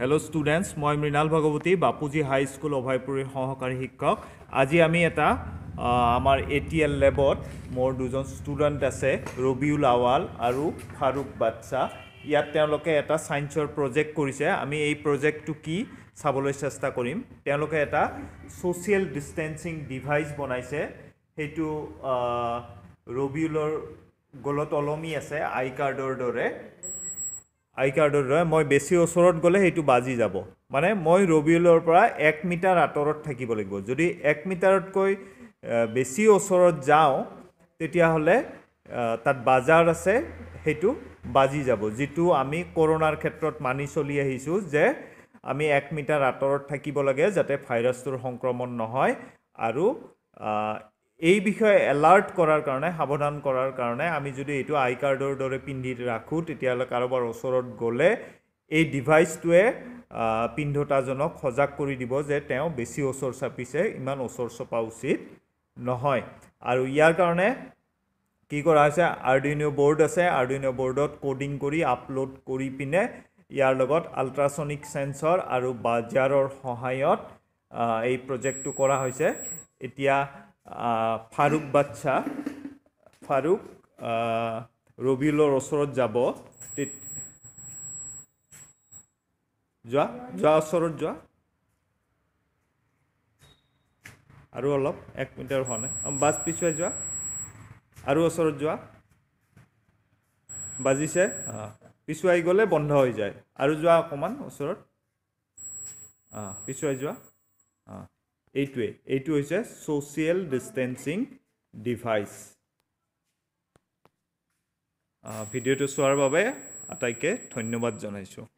hello' students মই Mrinal Bhagawati Bapuji high school অভয়পুৰীৰ সহকাৰী শিক্ষক আজি আমি এটা আমাৰ এ টি এল লেবত মোৰ দুজন ষ্টুডেণ্ট আছে ৰবিউল আৱাল আৰু ফাৰুক বাদশ্বাহ ইয়াত তেওঁলোকে এটা ছায়েন্সৰ প্ৰজেক্ট কৰিছে আমি এই প্ৰজেক্টটো কি চাবলৈ চেষ্টা কৰিম তেওঁলোকে এটা ছ'চিয়েল ডিষ্টেন্সিং ডিভাইচ বনাইছে সেইটো ৰবিউলৰ গলত অলমি আছে আই কাৰ্ডৰ দৰে আই কাৰ্ডৰ দৰে মই বেছি ওচৰত গ'লে সেইটো বাজি যাব মানে মই ৰবিউলৰ পৰা এক মিটাৰ আঁতৰত থাকিব লাগিব যদি এক মিটাৰতকৈ বেছি ওচৰত যাওঁ তেতিয়াহ'লে তাত বাজাৰ আছে সেইটো বাজি যাব যিটো আমি কৰোণাৰ ক্ষেত্ৰত মানি চলি আহিছোঁ যে আমি এক মিটাৰ আঁতৰত থাকিব লাগে যাতে ভাইৰাছটোৰ সংক্ৰমণ নহয় আৰু এই বিষয়ে এলাৰ্ট কৰাৰ কাৰণে সাৱধান কৰাৰ কাৰণে আমি যদি এইটো আই কাৰ্ডৰ দৰে পিন্ধি ৰাখোঁ তেতিয়াহ'লে কাৰোবাৰ ওচৰত গ'লে এই ডিভাইচটোৱে পিন্ধতাজনক সজাগ কৰি দিব যে তেওঁ বেছি ওচৰ চাপিছে ইমান ওচৰ চপা উচিত নহয় আৰু ইয়াৰ কাৰণে কি কৰা হৈছে আৰ্ডিনিঅ' বৰ্ড আছে আৰ্ডিনিঅ' বৰ্ডত কোডিং কৰি আপলোড কৰি পিনে ইয়াৰ লগত আল্ট্ৰাছনিক চেঞ্চৰ আৰু বাজাৰৰ সহায়ত এই প্ৰজেক্টটো কৰা হৈছে এতিয়া ফাৰুক বাচ্চা ফাৰুক ৰবিলৰ ওচৰত যাব যোৱা যোৱা ওচৰত যোৱা আৰু অলপ এক মিটাৰ হোৱা নাই বাছ পিছুৱাই যোৱা আৰু ওচৰত যোৱা বাজিছে পিছুৱাই গ'লে বন্ধ হৈ যায় আৰু যোৱা অকণমান ওচৰত অঁ পিছুৱাই যোৱা অঁ এইটোৱে এইটো হৈছে ছ'চিয়েল ডিষ্টেঞ্চিং ডিভাইচ ভিডিঅ'টো চোৱাৰ বাবে আটাইকে ধন্যবাদ জনাইছোঁ